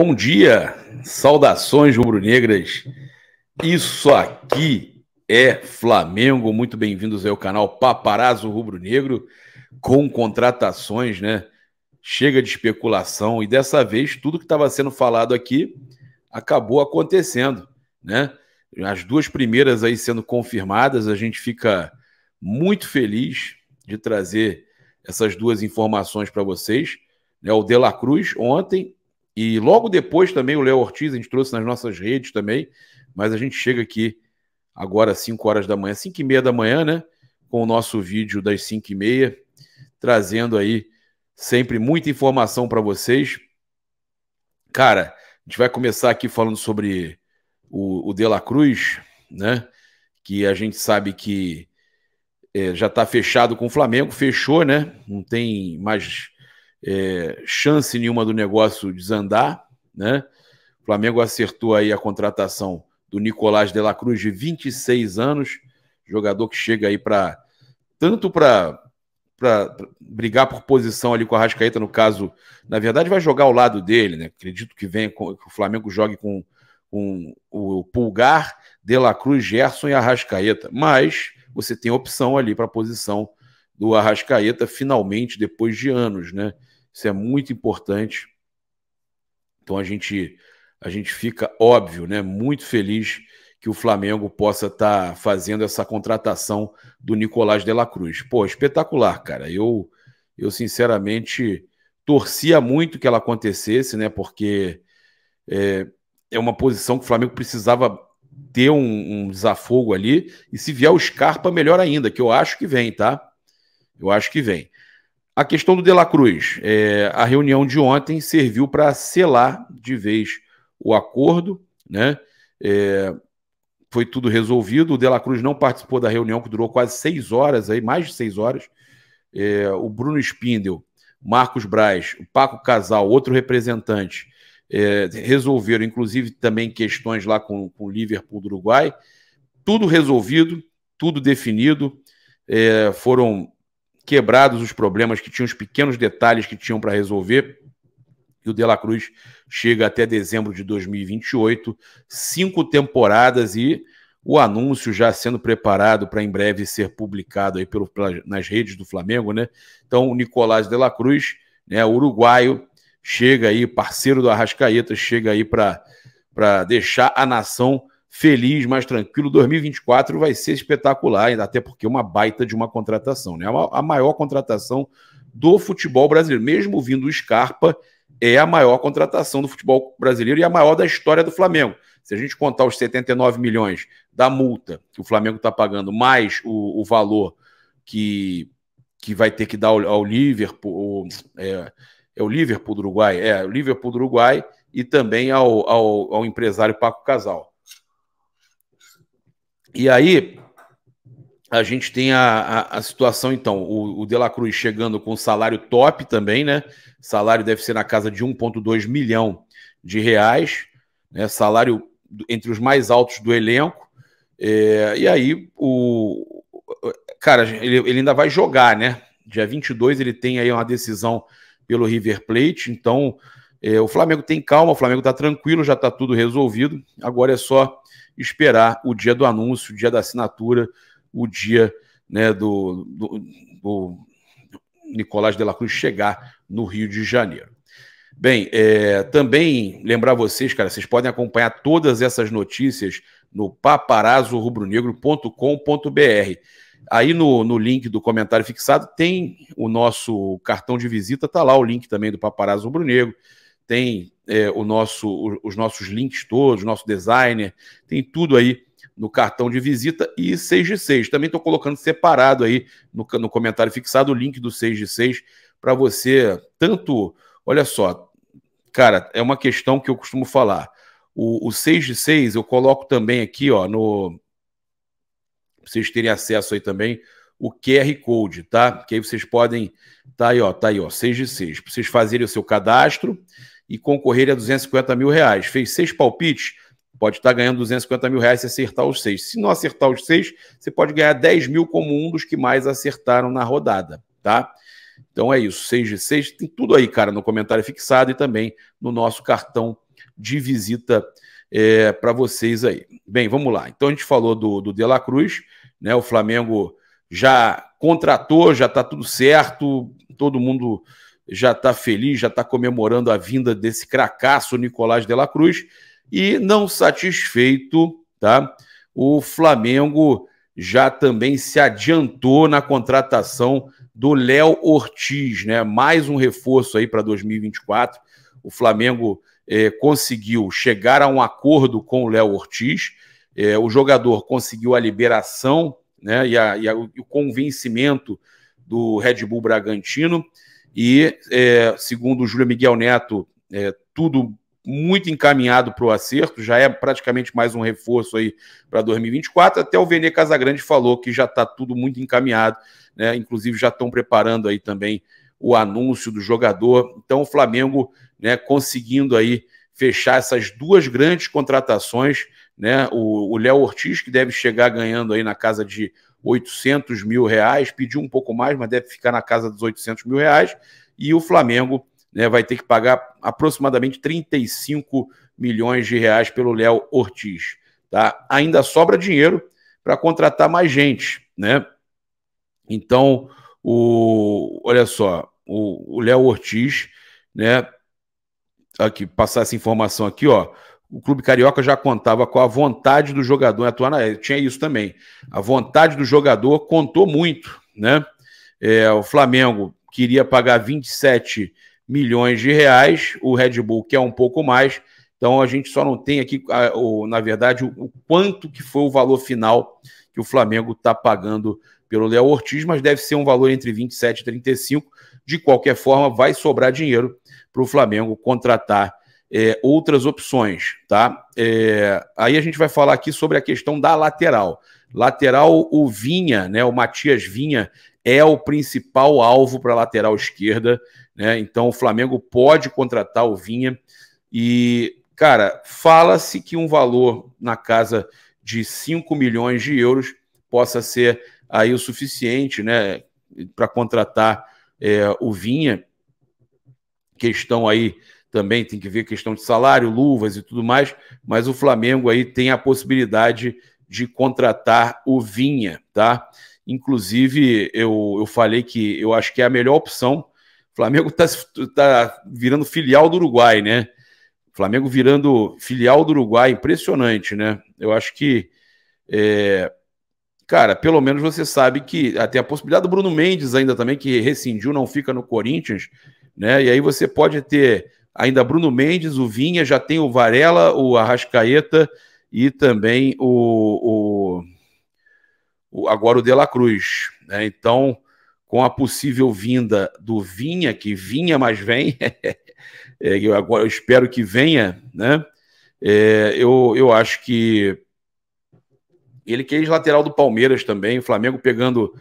bom dia, saudações rubro-negras. Isso aqui é Flamengo. Muito bem-vindos ao canal Paparazzo Rubro-Negro com contratações, né? Chega de especulação e dessa vez tudo que estava sendo falado aqui acabou acontecendo, né? As duas primeiras aí sendo confirmadas, a gente fica muito feliz de trazer essas duas informações para vocês. Né? O De La Cruz ontem e logo depois também o Léo Ortiz, a gente trouxe nas nossas redes também, mas a gente chega aqui agora às 5 horas da manhã, 5 e meia da manhã, né? Com o nosso vídeo das 5 e meia, trazendo aí sempre muita informação para vocês. Cara, a gente vai começar aqui falando sobre o, o De La Cruz, né? Que a gente sabe que é, já está fechado com o Flamengo, fechou, né? Não tem mais é, chance nenhuma do negócio desandar. Né? O Flamengo acertou aí a contratação do Nicolás de la Cruz, de 26 anos, jogador que chega aí para tanto para brigar por posição ali com a Rascaeta, no caso, na verdade, vai jogar ao lado dele, né? Acredito que venha que o Flamengo jogue com, com o Pulgar, De La Cruz, Gerson e Arrascaeta. Mas você tem opção ali para a posição do Arrascaeta, finalmente, depois de anos, né? Isso é muito importante. Então a gente a gente fica óbvio, né, muito feliz que o Flamengo possa estar tá fazendo essa contratação do Nicolás de la Cruz. Pô, espetacular, cara. Eu eu sinceramente torcia muito que ela acontecesse, né? Porque é, é uma posição que o Flamengo precisava ter um, um, desafogo ali. E se vier o Scarpa, melhor ainda, que eu acho que vem, tá? Eu acho que vem. A questão do De La Cruz. É, a reunião de ontem serviu para selar de vez o acordo, né? É, foi tudo resolvido. O De La Cruz não participou da reunião, que durou quase seis horas, aí, mais de seis horas. É, o Bruno Spindel, Marcos Braz, o Paco Casal, outro representante, é, resolveram, inclusive, também questões lá com, com o Liverpool do Uruguai. Tudo resolvido, tudo definido. É, foram quebrados os problemas, que tinham os pequenos detalhes que tinham para resolver. E o De La Cruz chega até dezembro de 2028, cinco temporadas e o anúncio já sendo preparado para em breve ser publicado aí pelo, nas redes do Flamengo, né? Então, o Nicolás de la Cruz, né, uruguaio, chega aí, parceiro do Arrascaeta, chega aí para deixar a nação feliz, mais tranquilo. 2024 vai ser espetacular, até porque é uma baita de uma contratação, né? É a maior contratação do futebol brasileiro, mesmo vindo o Scarpa, é a maior contratação do futebol brasileiro e a maior da história do Flamengo. Se a gente contar os 79 milhões da multa que o Flamengo está pagando, mais o, o, valor que, que vai ter que dar ao, ao Liverpool, é, é, o Liverpool do Uruguai, é, o Liverpool do Uruguai e também ao, ao, ao empresário Paco Casal. E aí a gente tem a, a, a situação, então, o, o De La Cruz chegando com salário top também, né? Salário deve ser na casa de 1,2 milhão de reais, né? Salário entre os mais altos do elenco. É, e aí, o. Cara, ele, ele ainda vai jogar, né? Dia 22 ele tem aí uma decisão pelo River Plate, então é, o Flamengo tem calma, o Flamengo está tranquilo, já está tudo resolvido. Agora é só esperar o dia do anúncio, o dia da assinatura, o dia né, do, do, do Nicolás de la Cruz chegar no Rio de Janeiro. Bem, é, também lembrar vocês, cara, vocês podem acompanhar todas essas notícias no paparazorubronegro.com.br. Aí no, no link do comentário fixado tem o nosso cartão de visita, tá lá o link também do Paparazzo Rubro Negro tem é, o nosso, o, os nossos links todos, nosso designer, tem tudo aí no cartão de visita e 6 de 6. Também estou colocando separado aí no, no comentário fixado o link do 6 de 6 para você, tanto, olha só, cara, é uma questão que eu costumo falar. O, o 6 de 6 eu coloco também aqui, ó, no. Pra vocês terem acesso aí também, o QR Code, tá? Que aí vocês podem. Tá aí, ó, tá aí, ó, 6 de 6. Pra vocês fazerem o seu cadastro e concorrer a 250 mil reais. Fez seis palpites, pode estar ganhando 250 mil reais se acertar os seis. Se não acertar os seis, você pode ganhar 10 mil como um dos que mais acertaram na rodada, tá? Então é isso, 6 de 6, tem tudo aí, cara, no comentário fixado e também no nosso cartão de visita é, para vocês aí. Bem, vamos lá. Então a gente falou do, do De La Cruz, né? O Flamengo já contratou, já está tudo certo, todo mundo já está feliz, já está comemorando a vinda desse cracaço Nicolás de la Cruz. E não satisfeito, tá? O Flamengo já também se adiantou na contratação do Léo Ortiz, né? Mais um reforço aí para 2024. O Flamengo eh, conseguiu chegar a um acordo com o Léo Ortiz. Eh, o jogador conseguiu a liberação né, e, a, e, a, e o convencimento do Red Bull Bragantino. E, é, segundo o Júlio Miguel Neto, é, tudo muito encaminhado para o acerto, já é praticamente mais um reforço aí para 2024. Até o Vene Casagrande falou que já está tudo muito encaminhado, né? Inclusive já estão preparando aí também o anúncio do jogador. Então o Flamengo, né, conseguindo aí fechar essas duas grandes contratações, né? O Léo Ortiz que deve chegar ganhando aí na casa de 800 mil reais, pediu um pouco mais, mas deve ficar na casa dos 800 mil reais, e o Flamengo né, vai ter que pagar aproximadamente 35 milhões de reais pelo Léo Ortiz. Tá? Ainda sobra dinheiro para contratar mais gente, né? Então, o, olha só, o Léo Ortiz, né? Aqui, passar essa informação aqui, ó o clube carioca já contava com a vontade do jogador atuar na eh, tinha isso também. A vontade do jogador contou muito, né? É, o Flamengo queria pagar 27 milhões de reais, o Red Bull quer um pouco mais. Então a gente só não tem aqui, na verdade, o quanto que foi o valor final que o Flamengo está pagando pelo Léo Ortiz, mas deve ser um valor entre 27 e 35. De qualquer forma, vai sobrar dinheiro para o Flamengo contratar é, outras opções, tá? É, aí a gente vai falar aqui sobre a questão da lateral. Lateral, o Vinha, né? O Matias Vinha é o principal alvo para a lateral esquerda, né? Então o Flamengo pode contratar o Vinha e, cara, fala-se que um valor na casa de 5 milhões de euros possa ser aí o suficiente, né, para contratar é, o Vinha. Questão aí também tem que ver questão de salário, luvas e tudo mais, mas o Flamengo aí tem a possibilidade de contratar o Vinha, tá? Inclusive, eu, eu falei que eu acho que é a melhor opção. O Flamengo está tá virando filial do Uruguai, né? O Flamengo virando filial do Uruguai, impressionante, né? Eu acho que, é... cara, pelo menos você sabe que até ah, a possibilidade do Bruno Mendes ainda também, que rescindiu, não fica no Corinthians, né? E aí você pode ter ainda Bruno Mendes, o Vinha, já tem o Varela, o Arrascaeta e também o, o, o agora o De La Cruz. Né? Então, com a possível vinda do Vinha, que vinha, mas vem, é, eu agora eu espero que venha, né? É, eu, eu acho que ele que é lateral do Palmeiras também, o Flamengo pegando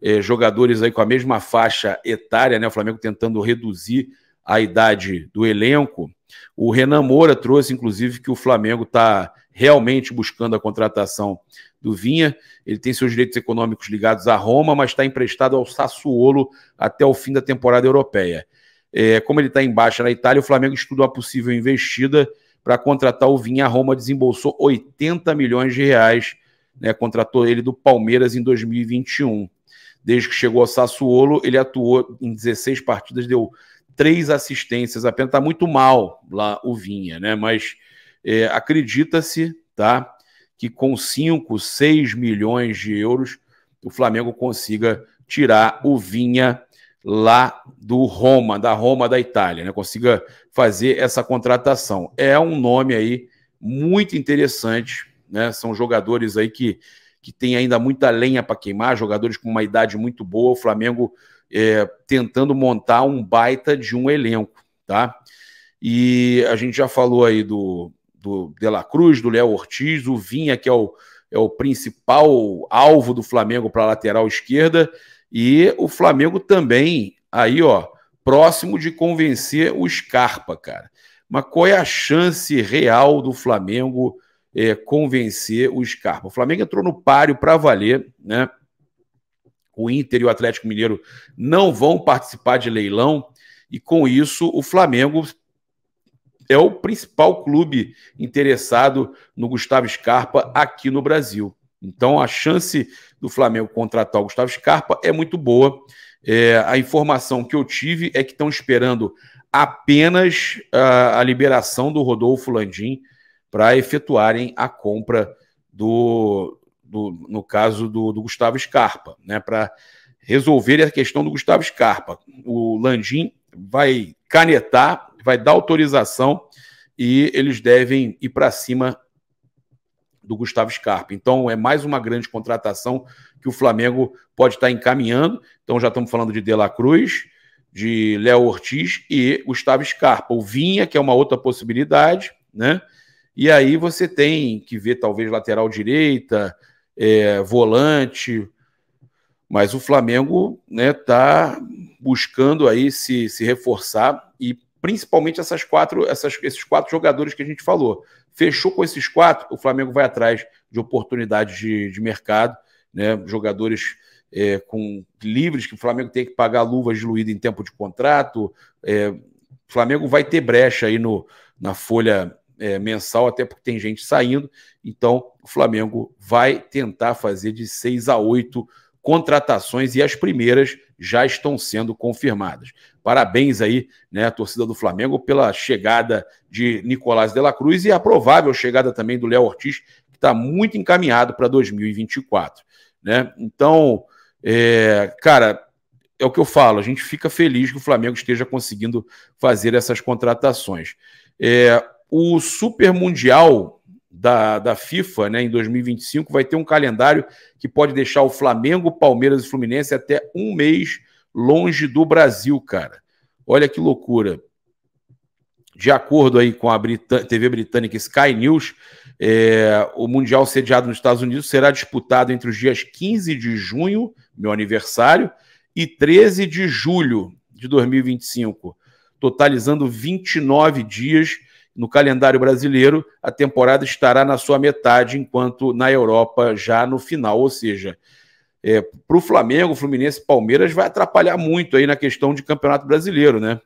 é, jogadores aí com a mesma faixa etária, né? O Flamengo tentando reduzir a idade do elenco. O Renan Moura trouxe, inclusive, que o Flamengo está realmente buscando a contratação do Vinha. Ele tem seus direitos econômicos ligados à Roma, mas está emprestado ao Sassuolo até o fim da temporada europeia. É, como ele está em baixa na Itália, o Flamengo estudou a possível investida para contratar o Vinha. A Roma desembolsou 80 milhões de reais, né, contratou ele do Palmeiras em 2021. Desde que chegou ao Sassuolo, ele atuou em 16 partidas, deu três assistências apenas, está muito mal lá o Vinha, né? Mas é, acredita-se, tá? Que com 5, 6 milhões de euros o Flamengo consiga tirar o Vinha lá do Roma, da Roma da Itália, né? Consiga fazer essa contratação. É um nome aí muito interessante, né? São jogadores aí que, que tem ainda muita lenha para queimar, jogadores com uma idade muito boa. O Flamengo é, tentando montar um baita de um elenco, tá? E a gente já falou aí do, do De La Cruz, do Léo Ortiz, o Vinha, que é o, é o principal alvo do Flamengo para a lateral esquerda, e o Flamengo também, aí, ó, próximo de convencer o Scarpa, cara. Mas qual é a chance real do Flamengo é, convencer o Scarpa? O Flamengo entrou no páreo para valer, né? o Inter e o Atlético Mineiro não vão participar de leilão, e com isso o Flamengo é o principal clube interessado no Gustavo Scarpa aqui no Brasil. Então a chance do Flamengo contratar o Gustavo Scarpa é muito boa. É, a informação que eu tive é que estão esperando apenas a, a liberação do Rodolfo Landim para efetuarem a compra do, do, no caso do, do Gustavo Scarpa, né, para resolver a questão do Gustavo Scarpa. O Landim vai canetar, vai dar autorização e eles devem ir para cima do Gustavo Scarpa. Então é mais uma grande contratação que o Flamengo pode estar tá encaminhando. Então já estamos falando de De La Cruz, de Léo Ortiz e Gustavo Scarpa. O Vinha, que é uma outra possibilidade, né? E aí você tem que ver talvez lateral direita, é, volante, mas o Flamengo está né, tá buscando aí se, se reforçar e principalmente essas quatro, essas, esses quatro jogadores que a gente falou. Fechou com esses quatro, o Flamengo vai atrás de oportunidades de, de mercado, né? jogadores é, com livres que o Flamengo tem que pagar luvas diluídas em tempo de contrato. É, o Flamengo vai ter brecha aí no, na folha é, mensal, até porque tem gente saindo. Então, o Flamengo vai tentar fazer de seis a oito contratações e as primeiras já estão sendo confirmadas. Parabéns aí, né, a torcida do Flamengo pela chegada de Nicolás de la Cruz e a provável chegada também do Léo Ortiz, que está muito encaminhado para 2024, né? Então, é, cara, é o que eu falo, a gente fica feliz que o Flamengo esteja conseguindo fazer essas contratações. É, o Super Mundial da, da FIFA né, em 2025 vai ter um calendário que pode deixar o Flamengo, Palmeiras e Fluminense até um mês longe do Brasil, cara. Olha que loucura. De acordo aí com a TV britânica Sky News, é, o Mundial sediado nos Estados Unidos será disputado entre os dias 15 de junho, meu aniversário, e 13 de julho de 2025, totalizando 29 dias no calendário brasileiro, a temporada estará na sua metade, enquanto na Europa já no final. Ou seja, é, para o Flamengo, Fluminense Palmeiras vai atrapalhar muito aí na questão de campeonato brasileiro, né?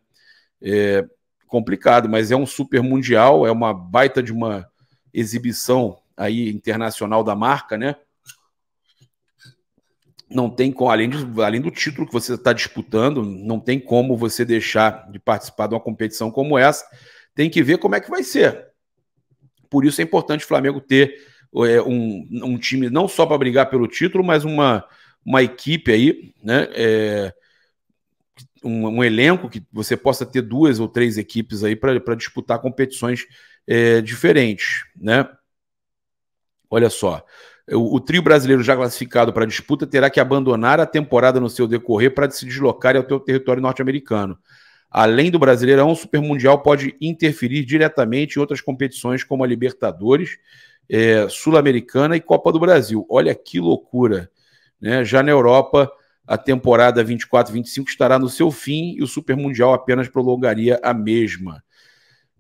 É complicado, mas é um super mundial, é uma baita de uma exibição aí internacional da marca, né? Não tem como, além, além do título que você está disputando, não tem como você deixar de participar de uma competição como essa tem que ver como é que vai ser. Por isso é importante o Flamengo ter é, um, um time não só para brigar pelo título, mas uma, uma equipe aí, né? É, um, um, elenco que você possa ter duas ou três equipes aí para disputar competições é, diferentes, né? Olha só. O, o trio brasileiro já classificado para a disputa terá que abandonar a temporada no seu decorrer para se deslocar ao seu território norte-americano além do Brasileirão, o Mundial pode interferir diretamente em outras competições como a Libertadores, é, Sul-Americana e Copa do Brasil. Olha que loucura! Né? Já na Europa, a temporada 24-25 estará no seu fim e o Super Mundial apenas prolongaria a mesma,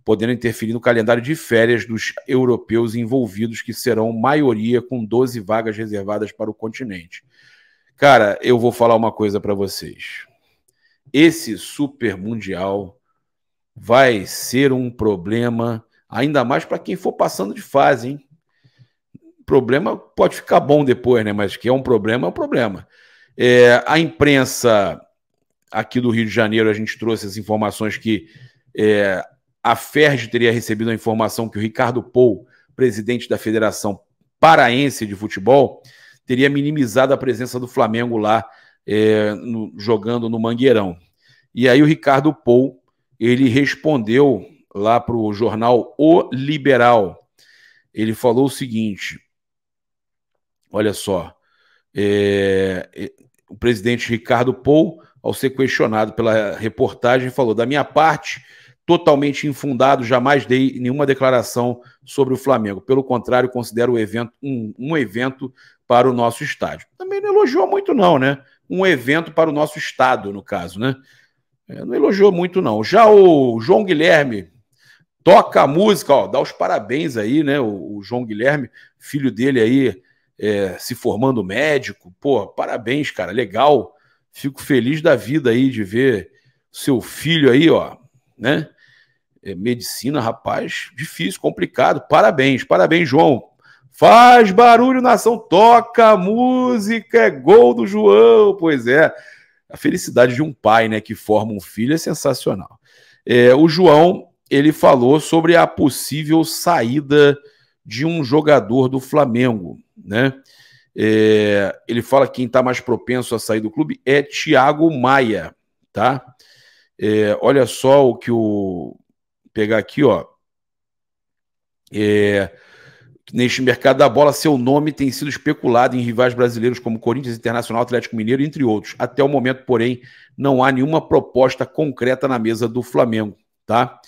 podendo interferir no calendário de férias dos europeus envolvidos, que serão maioria com 12 vagas reservadas para o continente. Cara, eu vou falar uma coisa para vocês esse super mundial vai ser um problema, ainda mais para quem for passando de fase, hein? Problema pode ficar bom depois, né? Mas que é um problema, é um problema. É, a imprensa aqui do Rio de Janeiro, a gente trouxe as informações que é, a FERJ teria recebido a informação que o Ricardo Pou, presidente da Federação Paraense de Futebol, teria minimizado a presença do Flamengo lá é, no, jogando no Mangueirão. E aí o Ricardo Pou, ele respondeu lá para o jornal O Liberal. Ele falou o seguinte, olha só, é, é, o presidente Ricardo Pou, ao ser questionado pela reportagem, falou, da minha parte totalmente infundado, jamais dei nenhuma declaração sobre o Flamengo. Pelo contrário, considero o evento um, um evento para o nosso estádio. Também não elogiou muito, não, né? um evento para o nosso Estado, no caso, né? É, não elogiou muito, não. Já o João Guilherme toca a música, ó, dá os parabéns aí, né? O, o João Guilherme, filho dele aí, é, se formando médico. Pô, parabéns, cara, legal. Fico feliz da vida aí de ver seu filho aí, ó, né? É, medicina, rapaz, difícil, complicado. Parabéns, parabéns, João. Faz barulho, nação, toca música, é gol do João. Pois é, a felicidade de um pai, né, que forma um filho é sensacional. É, o João, ele falou sobre a possível saída de um jogador do Flamengo, né? É, ele fala que quem está mais propenso a sair do clube é Thiago Maia, tá? É, olha só o que o pegar aqui, ó. É, Neste mercado da bola, seu nome tem sido especulado em rivais brasileiros como Corinthians Internacional, Atlético Mineiro, entre outros. Até o momento, porém, não há nenhuma proposta concreta na mesa do Flamengo, tá?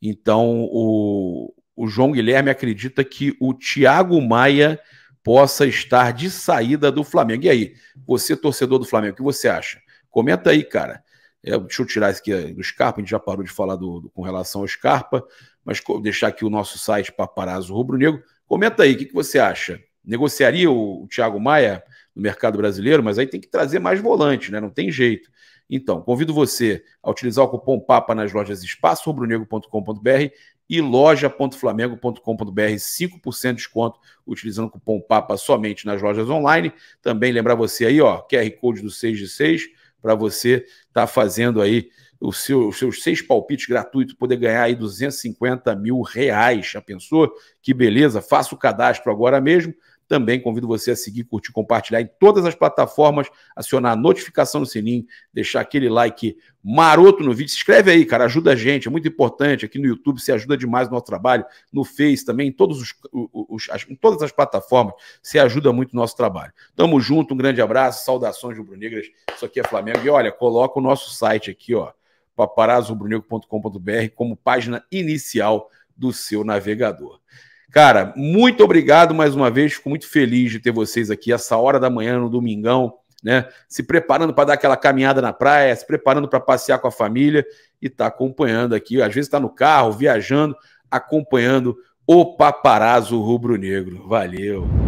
Então, o, o João Guilherme acredita que o Thiago Maia possa estar de saída do Flamengo. E aí, você, torcedor do Flamengo, o que você acha? Comenta aí, cara. É, deixa eu tirar isso aqui é, do Scarpa, a gente já parou de falar do, do, com relação ao Scarpa mas deixar aqui o nosso site Paparazzo Rubro Negro. Comenta aí, o que, que você acha? Negociaria o, o Thiago Maia no mercado brasileiro, mas aí tem que trazer mais volante, né? Não tem jeito. Então, convido você a utilizar o cupom PAPA nas lojas espaçorubronegro.com.br e loja.flamengo.com.br, 5% de desconto utilizando o cupom PAPA somente nas lojas online. Também lembrar você aí, ó, QR Code do 6 de 6 para você estar tá fazendo aí o seu, os seus seis palpites gratuitos, poder ganhar aí 250 mil reais. Já pensou? Que beleza! Faça o cadastro agora mesmo. Também convido você a seguir, curtir, compartilhar em todas as plataformas, acionar a notificação no sininho, deixar aquele like maroto no vídeo. Se inscreve aí, cara, ajuda a gente, é muito importante. Aqui no YouTube você ajuda demais o nosso trabalho, no Face também, em, todos os, os as, em todas as plataformas, você ajuda muito o nosso trabalho. Tamo junto, um grande abraço, saudações rubro-negras. Isso aqui é Flamengo. E olha, coloca o nosso site aqui, ó paparazzobrunegro.com.br como página inicial do seu navegador. Cara, muito obrigado mais uma vez, fico muito feliz de ter vocês aqui essa hora da manhã no domingão, né? Se preparando para dar aquela caminhada na praia, se preparando para passear com a família e tá acompanhando aqui, às vezes está no carro, viajando, acompanhando o paparazzo rubro-negro. Valeu.